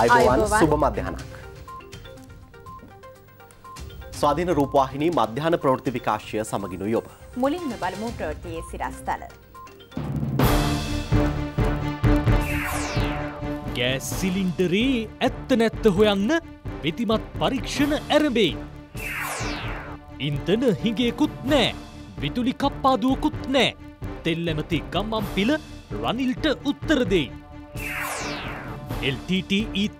අයවන් සුබ මධ්‍යහනක්. ස්වාධීන රූපවාහිනී මධ්‍යහන ප්‍රෘති විකාශය සමගිනු යොබ. මුලින්ම බලමු ප්‍රෘතියේ සිරස්ථල. ගෑස් සිලින්ඩරේ ඇත්ත නැත්ත හොයන්න වෙතිමත් පරීක්ෂණ ඇරඹේ. ඉන්තන හිගේකුත් නෑ විදුලි කප්පාදුවකුත් නෑ තෙල්ලැමති ගම්මම් පිල රනිල්ට උත්තරදේ. LTTE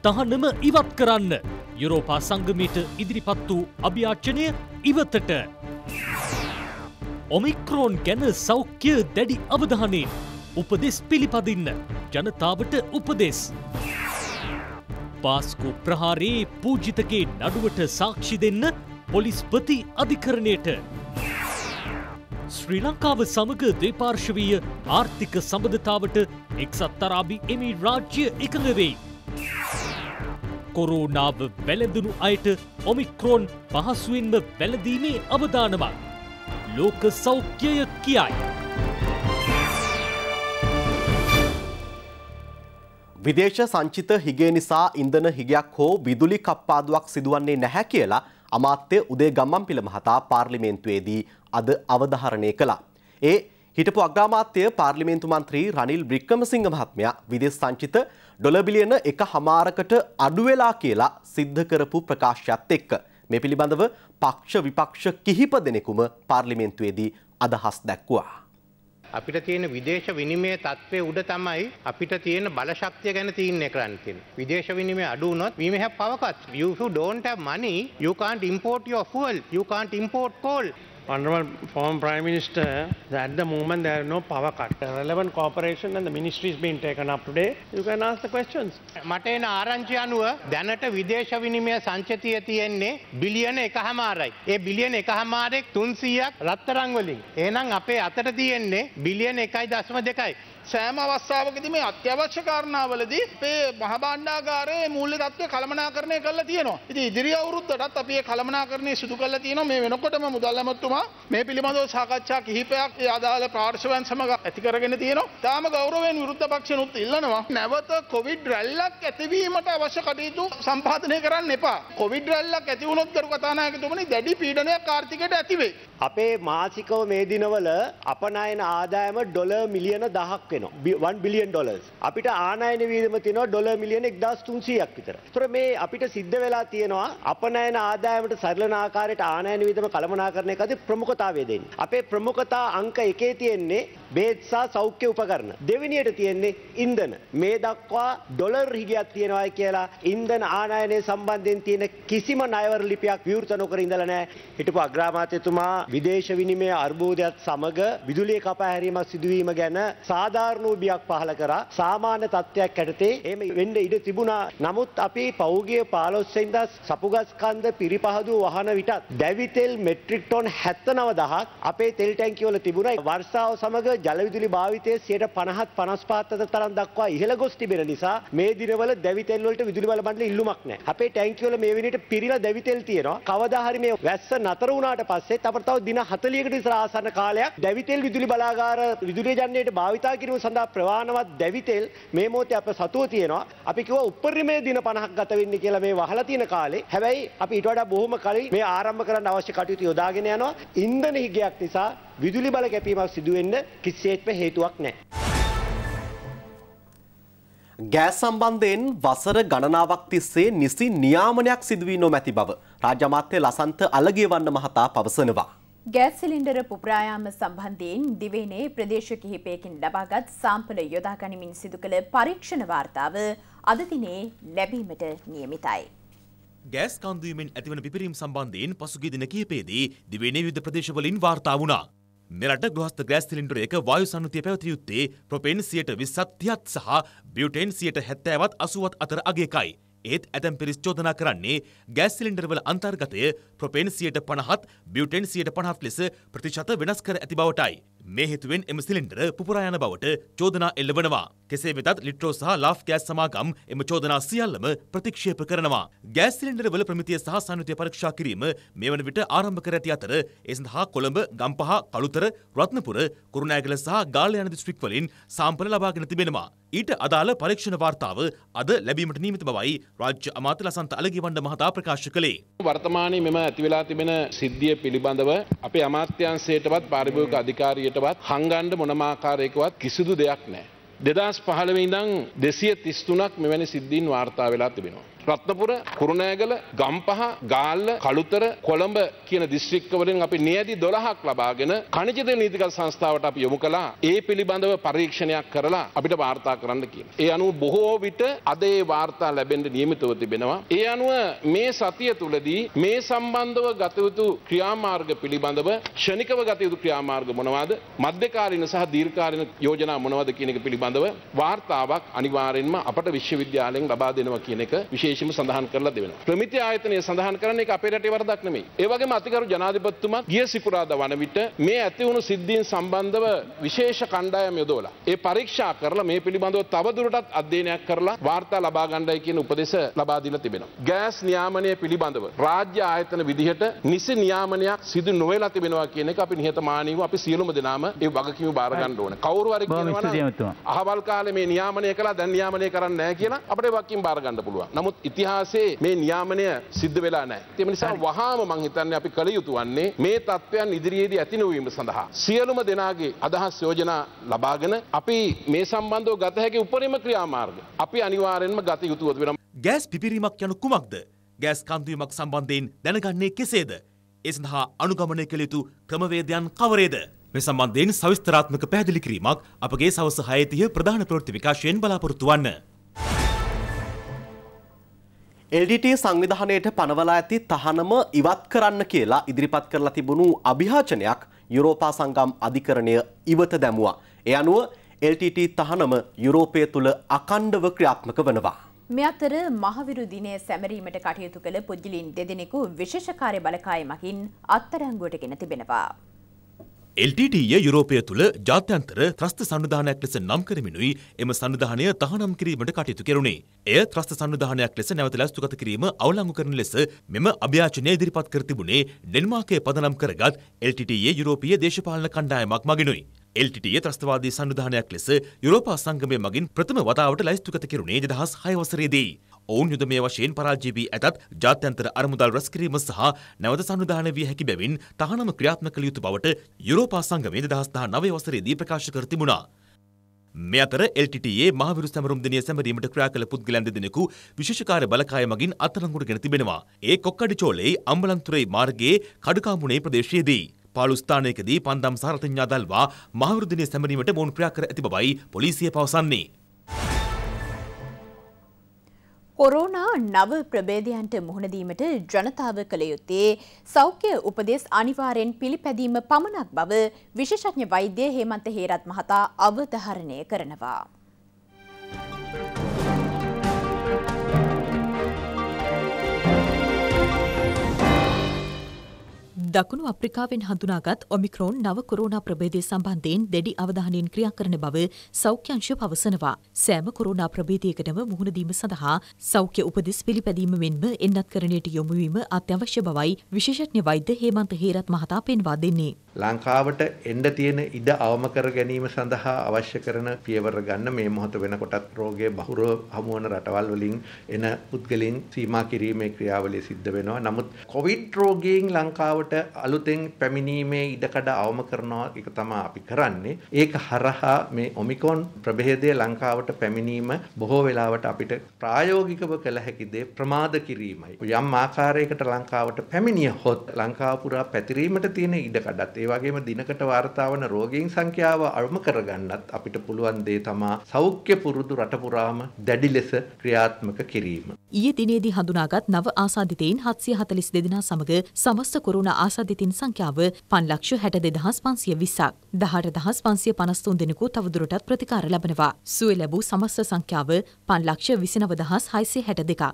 තහනම ඉවත් කරන්න යුරෝපා සංගමයට ඉදිරිපත් වූ අභ්‍යාචනය ඉවතට. ඔමික්‍රෝන් ගැන සෞඛ්‍ය දැඩි අවධානයෙන් උපදෙස් පිළිපදින්න ජනතාවට උපදෙස්. පාස්කු ප්‍රහාරයේ පූජිතගේ නඩුවට සාක්ෂි දෙන්න පොලිස්පති අධිකරණයට ශ්‍රී ලංකාව සමග දෙපාර්ශවීය ආර්ථික සබඳතාවට එක්සත් අරාබි එමි රාජ්‍ය එකඟ වෙයි. කොරෝනාව වැළඳුණු අයට ඔමික්‍රෝන් පහසුවෙන්ම වැළඳීමේ අවධානමක්. ලෝක සෞඛ්‍යය කියයි. විදේශ සංචිත හිගේ නිසා ඉන්ධන හිගයක් හෝ විදුලි කප්පාදුවක් සිදුවන්නේ නැහැ කියලා අමාත්‍ය උදේ ගම්මන්පිල මහතා පාර්ලිමේන්තුවේදී අද අවධාරණය කළා. ඒ හිටපු අග්‍රාමාත්‍ය පාර්ලිමේන්තු මන්ත්‍රී රනිල් බ්‍රික්කමසිංහ මහත්මයා විදෙස් සංචිත ඩොලර් බිලියන එක හමාරකට අඩු වෙලා කියලා සිද්ධ කරපු ප්‍රකාශයත් එක්ක මේ පිළිබඳව පක්ෂ විපක්ෂ කිහිප දෙනෙකුම පාර්ලිමේන්තුවේදී අදහස් දැක්වුවා. අපිට තියෙන විදේශ විනිමය තත්ත්වය උඩ තමයි අපිට තියෙන බලශක්තිය ගැන තීරණය කරන්න තියෙන්නේ. විදේශ විනිමය අඩු වුණොත් we may have power cuts. You, if you don't have money, you can't import your fuel, you can't import coal. Honorable former Prime Minister, at the moment there are no power cut. The relevant corporation and the ministry is being taken up today. You can ask the questions. මට එන ආරංචි අනුව දැනට විදේශ විනිමය සංචතිය තියෙන්නේ බිලියන එකහමාරයි. ඒ බිලියන එකහමාරෙක් 300ක් රත්තරන් වලින්. එහෙනම් අපේ අතට තියෙන්නේ බිලියන 1.2යි. සෑම අවස්ථාවකද මේ අත්‍යවශ්‍ය කාරණාවලදී පේ මහබණ්ඩාකාරයේ මූල්‍ය තත්ත්වය කළමනාකරණය කරලා තියෙනවා. ඉතින් ඉදිරි අවුරුද්දටත් අපි ඒ කළමනාකරණය සිදු කරලා තියෙනවා. මේ වෙනකොටම මුදල් ඇමතුමා මේ පිළිබඳව සාකච්ඡා කිහිපයක් ආදාළ පාර්ශවයන් සමග ඇති කරගෙන තියෙනවා. තාම ගෞරවයෙන් විරුද්ධ පක්ෂනුත් ඉල්ලනවා. නැවත කොවිඩ් රැල්ලක් ඇතිවීමට අවශ්‍ය කටයුතු සම්පාදනය කරන්න එපා. කොවිඩ් රැල්ලක් ඇති වුණොත් කරු කතානායකතුමනි දැඩි පීඩනයක් ආර්ථිකයට ඇති වෙයි. අපේ මාසිකව මේ දිනවල අපනයන ආදායම ඩොලර් මිලියන 10ක් වෙනවා. 1 බිලියන් ඩොලර්ස්. අපිට ආනයන වියදම තියෙනවා ඩොලර් මිලියන 1300ක් විතර. ඒතර මේ අපිට සිද්ධ වෙලා තියෙනවා අපනයන ආදායමට සරලන ආකාරයට ආනයන වියදම කළමනාකරණයකදී ප්‍රමුඛතාවය දෙන්නේ. අපේ ප්‍රමුඛතා අංක එකේ තියෙන්නේ බේත්සා සෞඛ්‍ය උපකරන. දෙවිනියට තියෙන්නේ ඉන්දන. මේ දක්වා ඩොලර් හිගයක් තියෙනවායි කියලා ඉන්දන ආනායනය සම්බන්ධයෙන් තියෙන කිසිම නයවර ලිපියක් විවෘත නොකර ඉඳලා නැහැ. හිටපු අග්‍රාමාත්‍යතුමා විදේශ විනිමය අර්බුදයත් සමග විදුලිය කපා හැරීමක් සිදුවීම ගැන සාධාරණ වූ බියක් පහළ කරා. සාමාන්‍ය තත්ත්වයක් යටතේ එහෙම වෙන්න ඉඩ තිබුණා. නමුත් අපි පෞගිය 15 වෙනිදා සපුගස්කන්ධ පිරිපහදු වහන විටත් දැවිතෙල් මෙට්‍රික් ටොන් 79000ක් අපේ තෙල් ටැංකිය වල තිබුණා. වර්ෂාව සමග ජලවිදුලි භාවිතය සයට පනහත් පනස්පාත තරන් දක්වා ඉහළ ගොස් තිබෙන නිසා මේ දිනවල දැවිතෙල්වලට විදුලි බල බන්ඩ ඉල්ලුමක් නෑ අපේ ටැංකිවල මේ විනිට පිරිල දැවිතෙල් තියෙනවා කවදාහරි මේ වැස්ස නතර වුණාට පස්සේ අපට තව දින හතලියකට ඉස්සර ආසන්න කාලයක් දැවිතෙල් විදුලි බලාගාර විදුලිය ජන්නේට භාවිතා කිරීම සඳහා ප්‍රවාණවත් දැවිතෙල් මේ මොහොතේ අප සතුව තියෙනවා අපි කිව්වා උපරිමයේ දින 50ක් ගත වෙන්න කියලා මේ වහලා තියෙන කාලේ හැබැයි අපි ඊට වඩා බොහොම කලින් මේ ආරම්භ කරන්න අවශ්‍ය කටයුතු යොදාගෙන යනවා ඉන්ධන හිගයක් නිසා විදුලි බල කැපීමක් සිදුවෙන්න කිසිසේත්ම හේතුවක් නෑ. ගෑස් සම්බන්ධයෙන් වසර ගණනාවක් තිස්සේ නිසි නියාමනයක් සිදුවී නොමැති බව රාජ්‍යමාත්‍ය ලසන්ත අලගේවන්න මහතා පවසනවා. ගෑස් සිලින්ඩර පුපුරායාම සම්බන්ධයෙන් දිවයිනේ ප්‍රදේශ කිහිපයකින් ලබාගත් සාම්පල යොදා ගනිමින් සිදු කළ පරීක්ෂණ වාර්තාව අද දිනේ ලැබීමට නියමිතයි. ගෑස් කන්දීමෙන් ඇතිවන පිපිරීම් සම්බන්ධයෙන් පසුගිය දින කිහිපයේදී දිවයිනේ විවිධ ප්‍රදේශවලින් වාර්තා වුණා. මෙරට ගෘහස්ත ගෑස් සිලින්ඩර එක වායු සන්නුතිය පැවතිය යුත්තේ ප්‍රොපේන් සියයට විස්සත් තිහත් සහ බියුටේන් සියයට හැත්තෑවත් අසුවත් අතර අගේකයි. ඒත් ඇතැම් පිරිස් චෝදනා කරන්නේ ගෑස් සිලින්ඩර්වල අන්තර්ගතය ප්‍රොපේන් සියයට පණහත් බියුටෙන් සියයට පණහත් ලෙස ප්‍රතිශත වෙනස් කර ඇති බවටයි. මේ හේතුවෙන් එම සිලින්ඩර පුපුරා යන බවට චෝදනා එල්ල වෙනවා. කෙසේ වෙතත් ලිට්‍රෝ සහ ලාෆ් ගෑස් සමාගම් එම චෝදනා සියල්ලම ප්‍රතික්ෂේප කරනවා. ගෑස් සිලින්ඩරවල ප්‍රමිතිය සහ සංයුතිය පරීක්ෂා කිරීම මේ වන විට ආරම්භ කර ඇති අතර ඒ සඳහා කොළඹ, ගම්පහ, කළුතර, රත්නපුර, කුරුණෑගල සහ ගාල්ල යන දිස්ත්‍රික්වලින් සාම්පල ලබාගෙන තිබෙනවා. ඊට අදාළ පරීක්ෂණ වාර්තාව අද ලැබීමට නීමිත බවයි රාජ්‍ය අමාත්‍ය ලසන්ත අලගිවණ්ඩ මහතා ප්‍රකාශ කළේ. වර්තමානයේ මෙම ඇතිවෙලා තිබෙන සිද්ධිය පිළිබඳව අපේ අමාත්‍යාංශයටවත් පාරිභෝගික අධිකාරියටවත් හංගන්න මොනම ආකාරයකවත් කිසිදු දෙයක් නැහැ. දෙදස් පහළවෙ ඉඳං දෙසිය තිස්තුනක් මෙවැනි සිද්ධීන් වාර්තා වෙලා තිබෙනවා. රත්නපුර කුරුණෑගල ගම්පහ ගාල්ල කළුතර කොළඹ කියන දිස්ත්‍රික්කවලින් අපි නියදි දොළහක් ලබාගෙන කනිජත නීතික සංස්ථාවට අපි යොමු කලා ඒ පිළිබඳව පරීක්ෂණයක් කරලා අපිට වාර්තා කරන්න කියන. ඒ අනුව බොහෝ විට අද ඒ වාර්තා ලැබෙන්ට නියමිතව තිබෙනවා. ඒ අනුව මේ සතිය තුළදී මේ සම්බන්ධව ගතයුතු ක්‍රියාමාර්ග පිළිබඳව ෂණිකව ගතයුතු ක්‍රියාමාර්ග මොනවාද මධ්‍යකාලීන සහ දීර්කාලීන යෝජනා මොනවද කියන එක පිළිබඳව වාර්තාවක් අනිවාර්යෙන්ම අපට විශ්වවිද්‍යාලයෙන් ලබා දෙනවා කියන එක විශේෂ විශේෂම සඳහන් කරලා දෙනවා. ප්‍රමිති ආයතනය සඳහන් කරන එක අපේ රටේ වරදක් නෙමෙයි. ඒ වගේම අතිගරු ජනාධිපතිතුමා ගිය සිකුරාදා වන විට මේ ඇති වුණු සිද්ධීන් සම්බන්ධව විශේෂ කණ්ඩායම් යොදවලා ඒ පරීක්ෂා කරලා මේ පිළිබඳව තවදුරටත් අධ්‍යයනයක් කරලා වාර්තා ලබා ගන්නයි කියන උපදෙස් ලබා දීලා තිබෙනවා. ගෑස් නියාමනය පිළිබඳව රාජ්‍ය ආයතන විදිහට නිසි නියාමනයක් සිදු නොවෙලා තිබෙනවා කියන එක අපි නිහතමානීව අපි සියලුම දෙනාම ඒ වගකීම බාර ගන්න ඕන. කවුරු හරි කියනවා නම් අහවල් කාලේ මේ නියාමනය කළා දැන් නියාමනය කරන්නේ නැහැ කියලා අපිට වගකීම් බාර ගන්න පුළුවන්. නමුත් ඉතිහාසේ මේ නියාමනය සිද්ධ වෙලා නෑ. තිම නිසා වහාම මංහිතන්න අපි කළ යුතු වන්නේ මේ තත්ත්වයන් ඉදිරියේදී ඇතිනවීම සඳහා. සියලුම දෙනාගේ අදහස් යෝජනා ලබාගෙන අපි මේ සම්බන්ධව ගතහැකි උපරිම ක්‍රියාමාර්ග. අපි අනිවාරෙන්ම ගත යුතුවද වෙන. ගෑස් පිපිරීමක් යනු කුමක්ද. ගෑස් කන්දීමක් සම්බන්ධයෙන් දැනගන්නේ කෙසේද. ඒ සඳහා අනුගමනය කළ යුතු ක්‍රමවේදයන් කවරේද. මේ සම්බන්ධයෙන් සවිස්තරාත්මක පැහැදිලි කිරීමක් අපගේ සවස හයතිය ප්‍රධාන ප්‍රෘති විකාශයෙන් බලාපොරොත්තු වන්න. එල්ඩට සංවිධානයට පනවලා ඇති තහනම ඉවත් කරන්න කියලා ඉදිරිපත් කරලා තිබුණු අභිහාචනයක් යුරෝපා සංගම් අධිකරණය ඉවත දැමුවා. එ අනුව LTT තහනම යුරෝපය තුළ අකණ්ඩව ක්‍රියාත්මක වනවා. මෙ අතර මහවිරු දිනය සැමරීමට කටයුතු කළ පුද්ජලින් දෙදෙනෙකු විශේෂකාරය බලකාය මකින් අත්තරංගුවට ගෙන තිබෙනවා. එල්ටීටීය යුරෝපය තුළ ජාත්‍යන්තර ත්‍රස්ත සන්ධානයක් ලෙස නම් කරමිනුයි එම සන්ධානය තහනම් කිරීමට කටයුතු කෙරුණේ. එය ත්‍රස්ත සන්ධානයක් ලෙස නැවත ලස්තුගත කිරීම අවලංගු කරන ලෙස මෙම අභ්‍යාචනය ඉදිරිපත් කර තිබුණේ ඩෙන්මාර්කය පදනම් කරගත් එල්ටීටීය යුරෝපීය දේශපාලන කණ්ඩායමක් මගෙනුයි. එල්ටීටීය ත්‍රස්තවාදී සන්ධානයක් ලෙස යුරෝපා සංගමය මගින් ප්‍රථම වතාවට ලයිස්තුගත කෙරුණේ 2006 වසරේදී. ඔවුන් යුදමය වශයෙන් පරාජයවී ඇතත් ජාත්‍යන්තර අරමුදල් රැස්කිරීම සහ නැවත සංවිධාන විය හැකි බැවින් තහනම ක්‍රියාත්මක කළ යුතු බවට යුරෝපා සංගමය දෙදහස් දහ නවය වසරේදී ප්‍රකාශ කර තිබුණා. මේ අතර එල්ටටේ මහවිරු සැමරුම් දිනය සැමරීමට ක්‍රියා කළ පුද්ගලන් දෙදෙනෙකු විශේෂකාර බලකාය මගින් අත්අඩංගුවට ගෙන තිබෙනවා. ඒ කොක්කඩි චෝලේ අම්බලන්තුරේ මාර්ගයේ කඩුකාමුණේ ප්‍රදේශයේදී. පාලු ස්ථානයකදී පන්දම් සාරතඥා දල්වා මහවිරු දිනය සැමරීමට මොවුන් ක්‍රියා කර ඇති බවයි පොලිසිය පවසන්නේ. කොරෝනා නව ප්‍රබේදයන්ට මුහුණදීමට ජනතාව කළ යුත්තේ සෞඛ්‍ය උපදෙස් අනිවාරයෙන් පිළිපැදීම පමණක් බව විශේෂඥ වෛද්‍ය හේමන්ත හේරත් මහතා අවධාරණය කරනවා. දකුණු අප්‍රිකාවෙන් හඳුනාගත් ඔමික්‍රෝන් නව කොරෝනා ප්‍රබේදය සම්බන්ධයෙන් දැඩි අවධානයෙන් ක්‍රියා කරන බව සෞඛ්‍යංශ පවසනවා. සෑම කොරෝනා ප්‍රබේදයකටම මුහුණ දීම සඳහා සෞඛ්‍ය උපදෙස් පිළිපැදීම මෙන්ම එන්නත්කරණයට යොමුවීම අත්‍යවශ්‍ය බවයි විශේෂඥ වෛද්‍ය හේමන්ත හේරත් මහතා පෙන්වා දෙන්නේ. ලංකාවට එන්න තියෙන ඉඩ අවම කර ගැනීම සඳහා අවශ්‍ය කරන පියවර ගන්න මේ මොහොත වෙනකොටත් රෝගය බහුරව හමුවන රටවල් වලින් එන පුද්ගලයන් සීමා කිරීමේ ක්‍රියාවලිය සිද්ධ වෙනවා. නමුත් කොවිඩ් රෝගයෙන් ලංකාවට අලුතෙන් පැමිණීමේ ඉඩකඩ අවම කරනවා එක තමයි අපි කරන්නේ. ඒක හරහා මේ ඔමිකොන් ප්‍රභේදය ලංකාවට පැමිණීම බොහෝ වෙලාවට අපිට ප්‍රායෝගිකව කළ හැකි දේ ප්‍රමාද කිරීමයි. යම් ආකාරයකට ලංකාවට පැමිණියහොත් ලංකාව පුරා පැතිරීමට තියෙන ඉඩකඩත් ඒ වගේම දිනකට වාර්තා වන රෝගීන් සංඛ්‍යාව අවම කරගන්නත් අපිට පුළුවන් දේ තමා සෞඛ්‍ය පුරුදු රට පුරාම දැඩි ලෙස ක්‍රියාත්මක කිරීම. ඊයේ දිනේදී හඳුනාගත් නව ආසාදිතයින් 742 දෙනා සමග සමස්ත කොරුණ අසාධිතින් සංඛ්‍යාව පන්ලක්ෂ හැට දෙදහස් පන්සිය විස්සක් දහට දහස් පන්සිය පනස්තුන් දෙනෙකු තවදුරටත් ප්‍රතිකාර ලබනවා. සුව ලැබූ සමස්ස සංඛ්‍යාව පන්ලක්ෂ විසිනව දහස් හයිසේ හැට දෙකක්.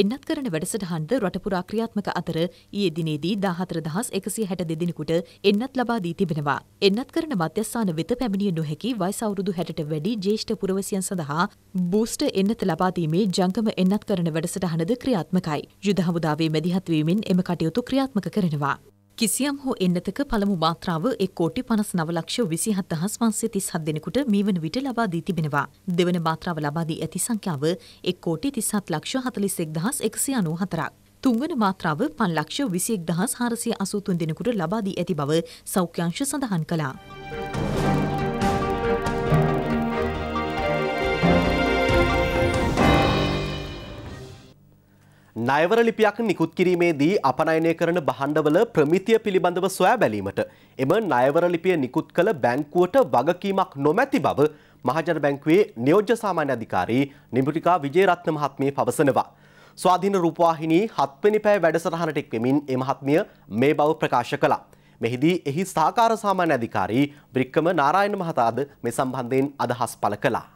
එන්නත් කරන වැඩසටහන්ද රටපුරා ක්‍රියාත්මක අතර ඊයේ දිනේදී දාහතර දහස් එකසිය හැට දෙදෙනෙකුට එන්නත් ලබා දී තිබෙනවා. එන්නත් කරන මධ්‍යස්ථාන වෙත පැමිණිය නොහැකි වයස අවුරුදු හැටට වැඩි ජ්‍යෙෂ්ඨ පුරවසියන් සඳහා බූස්ට එන්නත ලබාදීමේ ජංගම එන්නත් කරන වැඩසටහනද ක්‍රියාත්මකයි. යුද හමුදාවේ මැදිහත්වීමෙන් එම කටයුතු ක්‍රියාත්මක කරනවා. කිසියම් හෝ එන්නතක පළමු මාත්‍රාව එක් කෝටි පනස් නවලක්ෂ විසිහත් දහස් වන්සේ තිස් හත් දෙනෙකුට මේ වන විට ලබා දී තිබෙනවා. දෙවන මාත්‍රාව ලබා දී ඇති සංඛ්‍යාව එක් කෝටි තිස්හත් ලක්ෂ හතලිස් එක් දහස් එකසි අනූ හතරක්. තුන්වන මාත්‍රාව පන් ලක්ෂ විසියෙක් දහස් හාරසිය අසූතුන් දෙනෙකුට ලබා දී ඇති බව සෞඛ්‍යංශ සඳහන් කළා. නයවර ලිපියක් නිකුත් කිරීමේදී අපනයනය කරන බහණ්ඩවල ප්‍රමිතිය පිළිබඳව සොයා බැලීමට එම නයවර ලිපිය නිකුත් කළ බැංකුවට වගකීමක් නොමැති බව මහජන බැංකුවේ නියෝජ්‍ය සාමාන්‍ය අධිකාරී නිමුටිකා විජේරත්න මහත්මිය පවසනවා. ස්වාධීන රූපවාහිනී හත්වෙනි පැය වැඩසටහනට එක්වෙමින් ඒ මහත්මිය මේ බව ප්‍රකාශ කළා. මෙහිදී එහි සහකාර සාමාන්‍ය අධිකාරී බ්‍රික්කම නාරායන මහතාද මේ සම්බන්ධයෙන් අදහස් පළ කළා.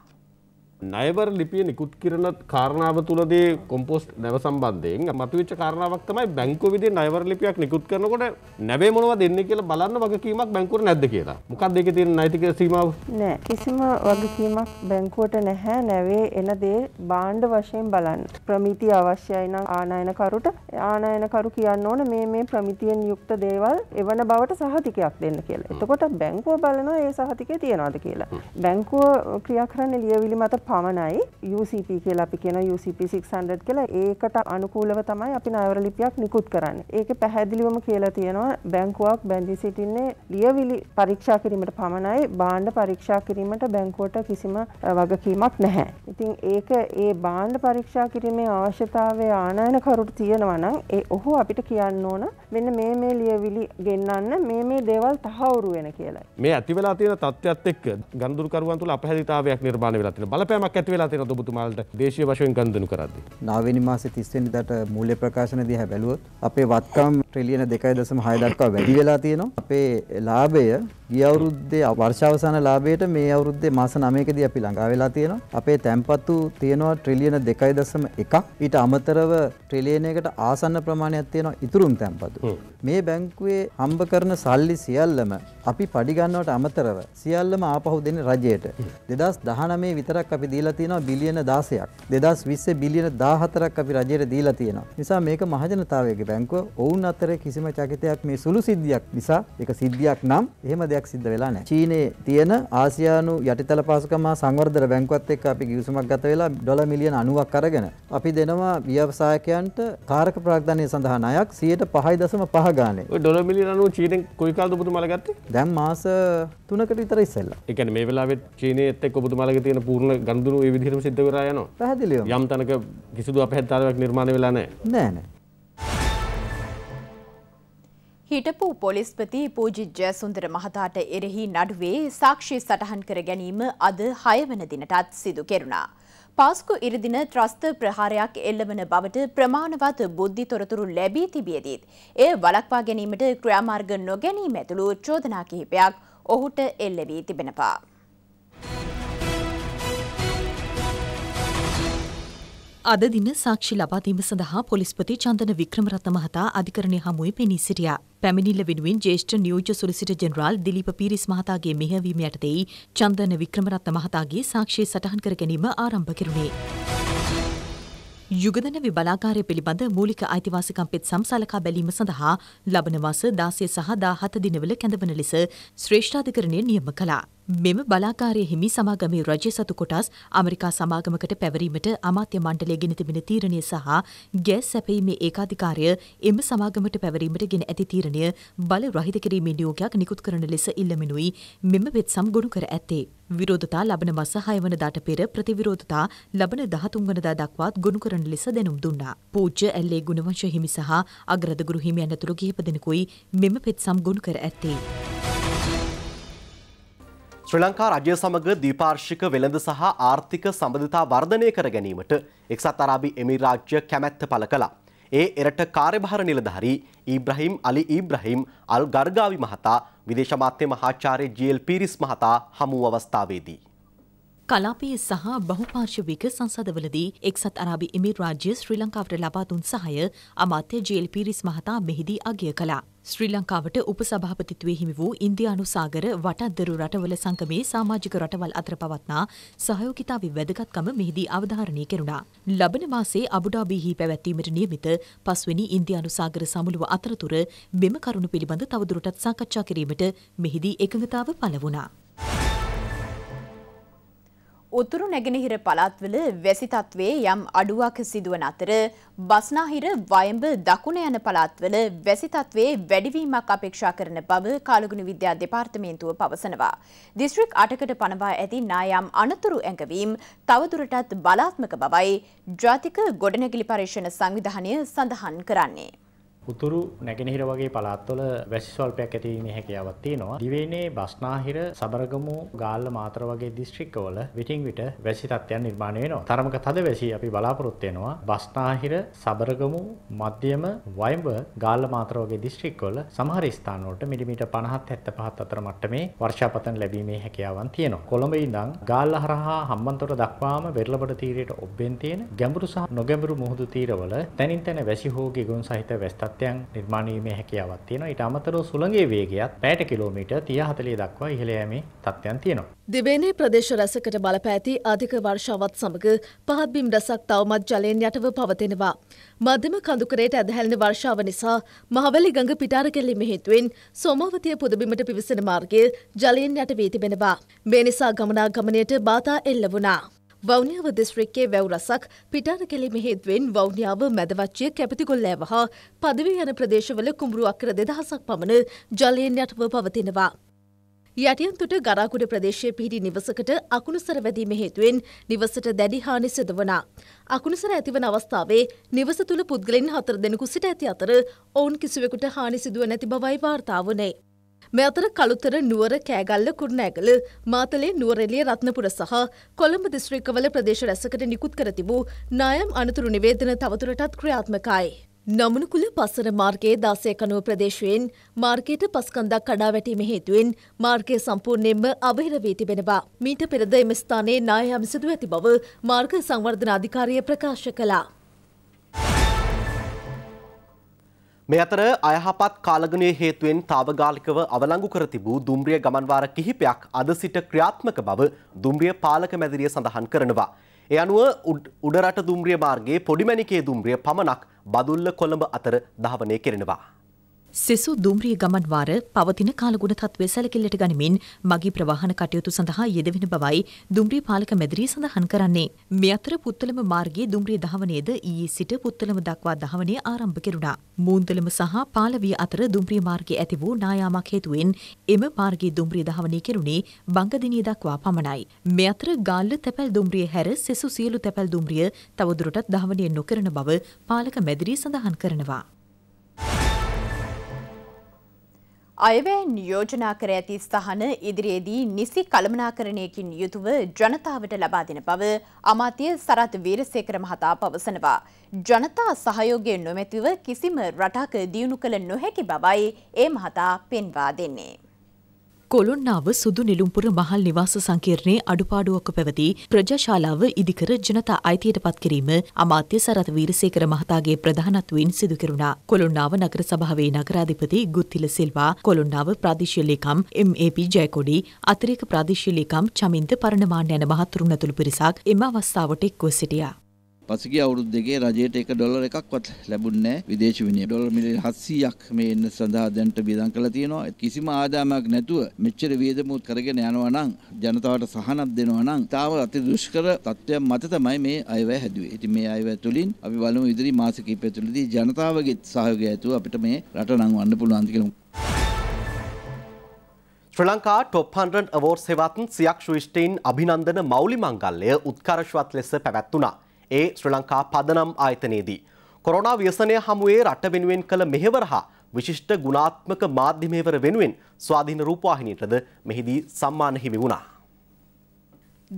නයවර ලිපිය නිකුත් කරන කාරණාව තුළදේ කොම්පෝස්ට් නැව සම්බන්ධයෙන් මතුවිච්ච කාරණාවක් තමයි බැංකු විදි නයවර ලිපියක් නිකුත් කරනකොට නැබේ මොනව දෙන්න කියලා බලන්න වගකීමක් බැංකුවට නැද්ද කියලා. මොකක්ද ඒකේ තියෙන නෛතික සීමාව? නෑ කිසිම වගකීමක් බැංකුවට නැහැ නැවේ එන දේ බාණ්ඩ වශයෙන් බලන්න. ප්‍රමිති අවශ්‍යයි නම් ආනයනකරුට ආනයනකරු කියන්න ඕන මේ මේ ප්‍රමිතියෙන් යුක්ත දේවල් එවන බවට සහතිකයක් දෙන්න කියලා. එතකොට බැංකුව බලනවා ඒ සහතිකය තියනවාද කියලා. බැංකුව ක්‍රියා කරන්නේ ලියවිලි මත පමණයි UCP කියලා අපි කියන UCP 600 කියලා ඒකට අනුකූලව තමයි අපි ණයවර ලිපියක් නිකුත් කරන්නේ. ඒක පැහැදිලිවම කියලා තියෙනවා බැංකුවක් බැඳී සිටින්නේ ලියවිලි පරීක්ෂා කිරීමට පමණයි භාණ්ඩ පරීක්ෂා කිරීමට බැංකුවට කිසිම වගකීමක් නැහැ. ඉතින් ඒක ඒ භාණ්ඩ පරීක්ෂා කිරීමේ අවශ්‍යතාවය ආනයනකරුට තියෙනවා නම් ඒ ඔහු අපිට කියන්න ඕන මෙන්න මේ මේ ලියවිලි ගෙන්නන්න මේ මේ දේවල් තහවුරු වෙන කියලා. මේ ඇතිවලා තියෙන තත්ත්වයක් එක්ක ගනුදුරුකරුවන් තුළ අපහැදිතාවයක් නිර්මාණය වෙලා තියෙනවා. බලපෑ බලපෑමක් ඇතිවෙලා තියෙන ඔබතුමාලට දේශීය වශයෙන් ගනුදෙනු කරද්දී. නවවෙනි මාසේ 30 වෙනිදාට මූල්‍ය ප්‍රකාශන දිහා බැලුවොත් අපේ වත්කම් ට්‍රිලියන 2.6 දක්වා වැඩි වෙලා තියෙනවා. අපේ ලාභය ගිය අවුරුද්දේ වර්ෂාවසාන ලාභයට මේ අවුරුද්දේ මාස 9කදී අපි ළඟා වෙලා තියෙනවා. අපේ තැන්පතු තියෙනවා ට්‍රිලියන 2.1ක්. ඊට අමතරව ට්‍රිලියනයකට ආසන්න ප්‍රමාණයක් තියෙනවා ඉතුරුම් තැන්පතු. මේ බැංකුවේ හම්බ කරන සල්ලි සියල්ලම අපි පඩි ගන්නවට අමතරව සියල්ලම ආපහු දෙන්නේ රජයට. 2019 විතරක් අපි අපි දීලා තියෙනවා බිලියන 16ක්. 2020 බිලියන 14ක් අපි රජයට දීලා තියෙනවා. නිසා මේක මහජනතාවයේ බැංකුව ඔවුන් අතරේ කිසිම චකිතයක් මේ සුළු සිද්ධියක් නිසා ඒක සිද්ධියක් නම් එහෙම දෙයක් සිද්ධ වෙලා නැහැ. චීනයේ තියෙන ආසියානු යටිතල පහසුකම් හා සංවර්ධන බැංකුවත් එක්ක අපි ගිවිසුමක් ගත වෙලා ඩොලර් මිලියන 90ක් අරගෙන අපි දෙනවා ව්‍යවසායකයන්ට කාරක ප්‍රාග්ධානය සඳහා ණයක් 105.5 ගානේ. ඔය ඩොලර් මිලියන 90 චීනෙන් කොයි කාලද ඔබතුමාලා ගත්තේ? දැන් මාස 3කට විතර ඉස්සෙල්ලා. ඒ කියන්නේ මේ වෙලාවේ චීනයේ එක්ක ඔබතුමාලගේ තියෙන පූර්ණ කන්දුරු ඒ විදිහටම සිද්ධ කරා යනවා. පැහැදිලිව. යම් තැනක කිසිදු අපහැත්තාවක් නිර්මාණය වෙලා නැහැ. නෑ නෑ. හිටපු පොලිස්පති පූජිත් ජයසුන්දර මහතාට එරෙහි නඩුවේ සාක්ෂි සටහන් කර ගැනීම අද 6 වන දිනටත් සිදු කෙරුණා. පාස්කු ඉරිදින ත්‍රස්ත ප්‍රහාරයක් එල්ලවන බවට ප්‍රමාණවත් බුද්ධි තොරතුරු ලැබී තිබියදීත් එය වලක්වා ගැනීමට ක්‍රියාමාර්ග නොගැනීම ඇතුළු චෝදනා කිහිපයක් ඔහුට එල්ලවී තිබෙනවා. අද දින සාක්ෂි ලබා දීම සඳහා පොලිස්පති චන්දන වික්‍රමරත්න මහතා අධිකරණය හමුවේ පෙනී සිටියා. පැමිණිල්ල වෙනුවෙන් ජ්‍යෙෂ්ඨ නියෝජ්‍ය සොලිසිටර් ජෙනරාල් දිලීප පීරිස් මහතාගේ මෙහෙයවීම යටතේ චන්දන වික්‍රමරත්න මහතාගේ සාක්ෂිය සටහන් කර ගැනීම ආරම්භ කෙරුණේ. යුගදන විබලාකාරය පිළිබඳ මූලික අයිතිවාසිකම් පෙත් සම්සලකා බැලීම සඳහා ලබන මාස 16 සහ 17 දිනවල කැඳවන ලෙස ශ්‍රේෂ්ඨාධිකරණය නියම කළා. මෙම බලාකාරය හිමි සමාගමේ රජය සතු කොටස් අමරිකා සමාගමකට පැවරීමට අමාත්‍ය මණ්ඩලය ගෙන තිබෙන තීරණය සහ ගෑස් සැපීමේ ඒකාධිකාරය එම සමාගමට පැවරීමට ගෙන ඇති තීරණය බල රහිත කිරීමේ නියෝගයක් නිකුත් කරන ලෙස ඉල්ලමිනුයි මෙම වෙත්සම් ගොනු කර ඇත්තේ. විරෝධතා ලබන මස හයවනදාට පෙර ප්‍රතිවිරෝධතා ලබන දහතුන්වනදා දක්වාත් ගොුණු කරන ලෙස දැනුම් දුන්නා. පූජ්ජ ඇල්ලේ ගුණවංශ හිමි සහ අග්‍රධගුරු හිමියන් ඇතුළු කිහිපදෙනකුයි මෙම පෙත්සම් ගොුණු කර ඇත්තේ. ශ්‍රී ලංකා රජය සමග දීපාර්ශික වෙළඳ සහ ආර්ථික සබඳතා වර්ධනය කර ගැනීමට එක්සත් අරාබි එමිරාජ්‍ය කැමැත්ත පළ කළා. ඒ එරට කාර්යභාර නිලධාරී ඊබ්‍රහිම් අලි ඊබ්‍රහිම් අල් ගර්ගාවි මහතා විදේශ මාත්‍ය මහාචාර්ය ජීඑල් පීරිස් මහතා හමු අවස්ථාවේදී කලාපයේ සහ බහුපාර්ශවික සංසදවලදී එක්සත් අරාබි එමිරාජ්‍ය ශ්‍රී ලංකාවට ලබා දුන් සහාය අමාත්‍ය ජීඑල් පීරිස් මහතා මෙහිදී අගය කළා. ශ්‍රී ලංකාවට උපසභාපතිත්වය හිමි වූ ඉන්දියානු සාගර වටත්දරු රටවල සංගමේ සමාජික රටවල් අතර පවත්නා සහයෝගිතාවේ වැදගත්කම මෙහිදී අවධාරණය කෙරුණා. ලබන මාසේ අබුඩාබිහි පැවැත්වීමට නියමිත පස්වෙනි ඉන්දියානු සාගර සමුළුව අතරතුර මෙම කරුණු පිළිබඳ තවදුරටත් සාකච්ඡා කිරීමට මෙහිදී එකඟතාව පළ වුණා. උතුරු නැගෙනහිර පළාත්වල වැසි තත්ත්වයේ යම් අඩුවක් සිදුවන අතර බස්නාහිර වයඹ දකුණ යන පළාත්වල වැසි තත්ත්වයේ වැඩිවීමක් අපේක්ෂා කරන බව කාලගුණ විද්‍යා දෙපාර්තමේන්තුව පවසනවා. දිස්ත්‍රික් 8කට පනවා ඇති නායම් අනතුරු ඇඟවීම තවදුරටත් බලාත්මක බවයි ජාතික ගොඩනැගිලි පරීක්ෂණ සංවිධානය සඳහන් කරන්නේ. උතුරු නැගෙනහිර වගේ පළාත්වල වැසි ස්වල්පයක් ඇති වීමේ හැකියාවක් තියෙනවා. දිවයිනේ බස්නාහිර, සබරගමු, ගාල්ල මාතර වගේ දිස්ත්‍රික්කවල විටින් විට වැසි තත්ත්වයන් නිර්මාණය වෙනවා. තරමක තද වැසි අපි බලාපොරොත්තු වෙනවා. බස්නාහිර, සබරගමු, මධ්‍යම, වයඹ, ගාල්ල මාතර වගේ දිස්ත්‍රික්කවල සමහර ස්ථානවලට මිලිමීටර් 50 75 අතර මට්ටමේ වර්ෂාපතන ලැබීමේ හැකියාවන් තියෙනවා. කොළඹ ඉඳන් ගාල්ල හරහා හම්බන්තොට දක්වාම වෙරළබඩ තීරයට ඔබ්බෙන් තියෙන ගැඹුරු සහ නොගැඹුරු මුහුදු තීරවල තනින් තන වැසි හෝ ගෙගුම් සහිත වැස්තත් තත්ත්වයන් නිර්මාණය වීමේ හැකියාවක් තියෙනවා. ඊට අමතරව සුළඟේ වේගයත් පැයට කිලෝමීටර් 30 40 දක්වා ඉහළ යෑමේ තත්ත්වයන් තියෙනවා. දෙවේනේ ප්‍රදේශ රැසකට බලපෑති අධික වර්ෂාවත් සමග පහත් බිම් රැසක් තවමත් ජලයෙන් යටව පවතිනවා. මධ්‍යම කඳුකරයට ඇදහැළෙන වර්ෂාව නිසා මහවැලි ගඟ පිටාර කෙල්ලීම හේතුවෙන් සෝමාවතිය පුදබිමට පිවිසෙන මාර්ගය ජලයෙන් යට වී තිබෙනවා. මේ නිසා ගමනාගමනයට බාධා එල්ල වුණා. වෞනියාව දිස්ත්‍රික්කේ වැව් රසක් පිටාර කැලේ හේතුවෙන් වෞනියාව මැදවච්චිය කැපතිගොල්ලෑව හා පදවී යන ප්‍රදේශවල කුඹුරු අක්කර දෙදහසක් පමණ ජලයෙන් යටව පවතිනවා. යටියන්තුට ගරාකුඩ ප්‍රදේශය පිහිටි නිවසකට අකුණුසර වැදීම හේතුවෙන් නිවසට දැඩි හානි සිද වනා. අකුණුසර ඇතිවන අවස්ථාවේ නිවස තුළ පුද්ගලෙන් හතර දෙනෙකු සිට ඇති අතර ඔවුන් කිසිවෙකුට හානි සිදුව නැති බවයි වාර්තාාවනේ. මේ අතර කළුතර නුවර කෑගල්ල කුරුණෑගල මාතලේ නුවරඑළිය රත්නපුර සහ කොළඹ දිස්ත්‍රික්කවල ප්‍රදේශ රැසකට නිකුත් කර තිබූ නායම් අනතුරු නිවේදන තවදුරටත් ක්‍රියාත්මකයි. නමුණුකුල පසර මාර්ගයේ දාසයකනුව ප්‍රදේශයෙන් මාර්ගයට පස්කන්දක් කඩා වැටීම හේතුවෙන් මාර්ගය සම්පූර්ණයෙන්ම අවහිර වී තිබෙනවා. මීට පෙරද එම ස්ථානයේ නාය අමසිදු ඇති බව මාර්ග සංවර්ධන අධිකාරිය ප්‍රකාශ කළා. මේ අතර අයහපත් කාලගුණයේ හේතුවෙන් తాවකාලිකව අවලංගු කර තිබූ දුම්රිය ගමන්වාර කිහිපයක් අද සිට ක්‍රියාත්මක බව දුම්රිය පාලක මැදිරිය සඳහන් කරනවා. ඒ අනුව උඩරට දුම්රිය මාර්ගයේ පොඩිමැණිකේ දුම්රිය පමණක් බදුල්ල කොළඹ අතර ධාවනය කෙරෙනවා. සෙසු දුම්රිය ගමන් වාර පවතින කාලගුණ තත්ත්වය සැලකිල්ලට ගනිමින් මගී ප්‍රවාහන කටයුතු සඳහා යෙදවෙන බවයි දුම්රිය පාලක මැදිරිය සඳහන් කරන්නේ. මේ අතර පුත්තලම මාර්ගයේ දුම්රිය දහවනේද ඊයේ සිට පුත්තලම දක්වා දහවනය ආරම්භ කෙරුණා. මූන්තලම සහ පාලවිය අතර දුම්රිය මාර්ගයේ ඇති වූ නායාමක් හේතුවෙන් එම මාර්ගයේ දුම්රිය දහවනය කෙරුණේ බංගදිනිය දක්වා පමණයි. මේ අතර ගාල්ල තැපැල් දුම්රිය හැර සෙසු සියලු තැපැල් දුම්රිය තවදුරටත් දහවනය නොකරන බව පාලක මැදිරිය සඳහන් කරනවා. අයවැය නියෝජනා කර ඇති ස්ථාන ඉදිරියේදී නිසි කළමනාකරණයකින් යුතුව ජනතාවට ලබා දෙන බව අමාත්‍ය සරත් වීරසේකර මහතා පවසනවා. ජනතා සහයෝගය නොමැතිව කිසිම රටක දියුණු කළ නොහැකි බවයි ඒ මහතා පෙන්වා දෙන්නේ. කොළොන්නාව සුදු නිලුම්පුර මහල් නිවාස සංකීර්ණයේ අඩුපාඩුවක පැවති ප්‍රජාශාලාව ඉදිකර ජනතා අයිතියට පත් කිරීම අමාත්‍ය සරත් වීරසේකර මහතාගේ ප්‍රධානත්වයෙන් සිදු කෙරුණා. කොළොන්නාව නගර සභාවේ නගරාධිපති ගුත්තිල සිල්වා, කොළොන්නාව ප්‍රාදේශීය ලේකම් එම්.ඒ.පි. ජයකොඩි, අතිරේක ප්‍රාදේශීය ලේකම් චමින්ද පරණමාන්න යන මහතුරුන් ඇතුළු පිරිසක් එම අවස්ථාවට එක්ව සිටියා. පසුගිය අවුරුදු දෙකේ රජයට 1 ඩොලර් එකක්වත් ලැබුණේ නැහැ විදේශ විනිමය. ඩොලර් මිලියන 700ක් මේ එන්න සඳහා දැනට වියදම් කරලා තියෙනවා. කිසිම ආදායමක් නැතුව මෙච්චර වියදමුත් කරගෙන යනවා නම් ජනතාවට සහනක් දෙනවා නම් තාම අති දුෂ්කර තත්ත්වයක් මත තමයි මේ අයවැය හැදුවේ. ඉතින් මේ අයවැය තුලින් අපි බලමු ඉදිරි මාස කිහිපය තුළදී ජනතාවගේ සහයෝගය ඇතුව අපිට මේ රට නංවන්න පුළුවන් කියලා. ශ්‍ර ලංකා ටොප් හන්ඩන් අවෝර් සෙවත්න් සියක් ශවිෂ්ටයින් අභිනන්දන මෞලි මංගල්ලය උත්කර්ශවත් ලෙස පැවැත්වනා. ඒ ශ්‍ර ලංකා පදනම් ආයතනයේදී. කොරනා ව්‍යසනය හමුවේ රට වෙනුවෙන් කළ මෙහෙවර හා විශිෂ්ට ගුණාත්මක මාධ්‍යමේවර වෙනුවෙන් ස්වාධීන රූපවාහිනයටද මෙහිදී සම්මාන හිමි වුණා.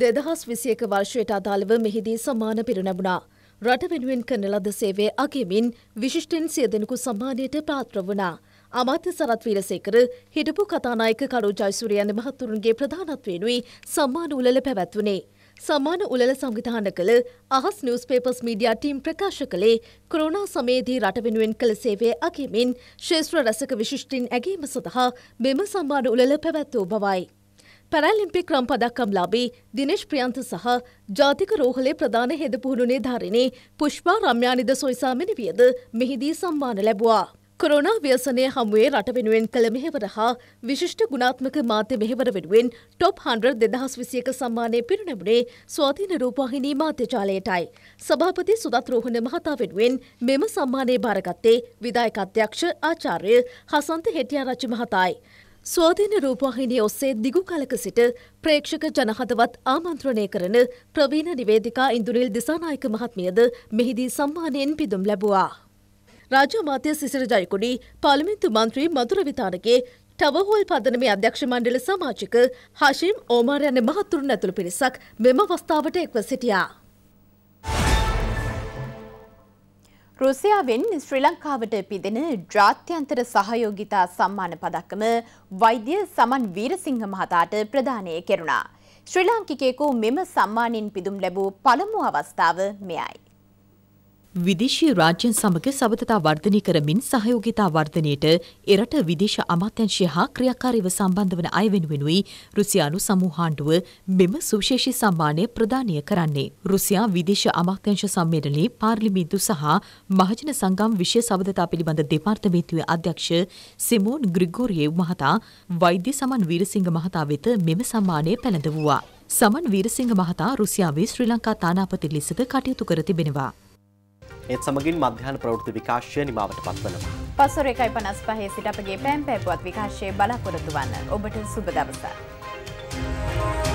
දෙදහස් විසියක වර්ෂයට අදාළව මෙහිදී සම්මාන පිරිනැබුණා. රට වෙනුවෙන් කරන ලද සේවය අගෙමින් විශිෂ්ටෙන් සිය දෙනෙකු සම්මානයට පාත්‍ර වුණා. අමාත්‍ය සරත් වීරසේකර හිටපු කතානායක කරු ජයසූරියන් මහතුරුන්ගේ ප්‍රධානත්වයෙනුයි සම්මාන උළෙල පැවැත්වුණේ. සමාන උළල සංවිධාන කළ අහස් නිියස්පේපස් මීඩියා ටීම් ප්‍රකාශ කළේ කොරුණා සමේදී රට වෙනුවෙන් කළ සේවය අගේමින් ශේෂත්‍ර රසක විශිෂ්ටින් ඇගේම සඳහා මෙම සම්බාන උළල පැවැත්වූ බවයි. පැරැලිම්පික් රම් පදක්කම් ලාබී දිනේශ් ප්‍රියන්ත සහ ජාතික රෝහලේ ප්‍රධාන හෙද පුහුණුනේ ධාරිණේ පුෂ්පා රම්්‍යානිද සොයිසාමෙන වියද මෙහිදී සම්මාන ලැබවා. කොරෝනා ව්‍යසනය හමුවේ රට වෙනුවෙන් කළ මෙහෙවර හා විශිෂ්ට ගුණාත්මක මාධ්‍ය මෙහෙවර වෙනුවෙන් ටොප් 100 දෙදහස් විසියක සම්මානය පිරිනැමුණේ ස්වාධීන රූපවාහිනී මාධ්‍යජාලයටයි. සභාපති සුදත් රෝහණ මහතා වෙනුවෙන් මෙම සම්මානය භාරගත්තේ විදායක අධ්‍යක්ෂ ආචාර්ය හසන්ත හෙටියාරච්චි මහතායි. ස්වාධීන රූපවාහිනිය ඔස්සේ දිගු කලක සිට ප්‍රේක්ෂක ජනහතවත් ආමන්ත්‍රණය කරන ප්‍රවීණ නිවේදිකා ඉන්දුනිල් දිසානායක මහත්මියද මෙහිදී සම්මානයෙන් පිදුම් ලැබුවා. ರಾಜ್ಯ ಮಾತೆ ಸಿಸಿರ ಜಯಕುಡಿ ಪಾರ್ಲಿಮೆಂಟ್ ಮಂತ್ರಿ ಮಧುರ විතානගේ ටවහෝල් පදනමේ අධ්‍යක්ෂ මණ්ඩල සමාජික හශීම් ඕමාරයන මහත්තුරුන් ඇතුළු පිරිසක් මෙම අවස්ථාවට එක්ව සිටියා. රුසියාවෙන් ශ්‍රී ලංකාවට පිදෙන ජාත්‍යන්තර සහයෝගිතා සම්මාන පදක්කම වෛද්‍ය සමන් වීරසිංහ මහතාට ප්‍රදානය කෙරුණා. ශ්‍රී ලාංකිකයෙකු මෙම සම්මානින් පිදුම් ලැබූ පළමු අවස්ථාව මෙයයි. විදේශීය රාජ්‍යන් සමග සබඳතා වර්ධනය කරමින් සහයෝගිතා වර්ධනයට එරට විදේශ අමාත්‍යංශය හා ක්‍රියාකාරීව සම්බන්ධ වන අය වෙනුවෙනුයි රුසියානු සමූහාණ්ඩුව මෙම සුවිශේෂී සම්මානය ප්‍රදානය කරන්නේ. රුසියා විදේශ අමාත්‍යංශ සම්මේලනයේ පාර්ලිමේන්තු සහ මහජන සංගම් විශේෂ සබඳතා පිළිබඳ දෙපාර්තමේන්තුවේ අධ්‍යක්ෂ සිමෝන් ග්‍රිගෝරියව් මහතා වෛද්‍ය සමන් වීරසිංහ මහතා වෙත මෙම සම්මානය පැළඳවුවා. සමන් වීරසිංහ මහතා රුසියාවේ ශ්‍රී ලංකා තානාපති ලෙසද කටයුතු කර තිබෙනවා. ඒත් සමගින් මධ්‍යහන ප්‍රවෘත්ති විකාශය නිමාවට පත්වනවා. පසොර එකයි පනස් පහේ සිට අපගේ පෑම් පැපුවත් විකාශය බලාපොරොතු වන්න ඔබට සුබ දවසක්.